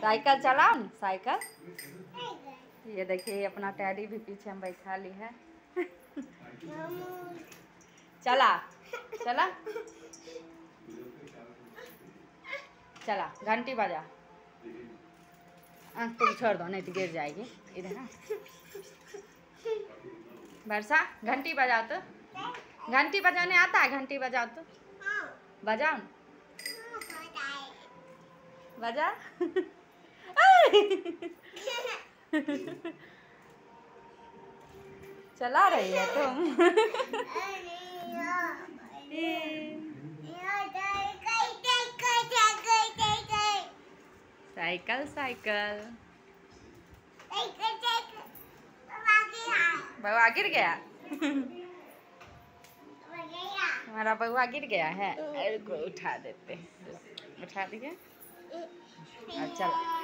Cycle चला cycle ये देखिए अपना टैडी भी पीछे हम बैठा ली है चला चला चला घंटी बजा आँख तुम तो छोड़ दो नहीं तो गिर जाएगी इधर ना बरसा घंटी बजाओ तो घंटी बजाने आता है घंटी बजाओ तो हाँ। बजाओ हाँ, बजा चला रही है तुम साइकिल साइकिल बउआ गिर गया हमारा बउआ गिर गया है उठा देते उठा दिए और चला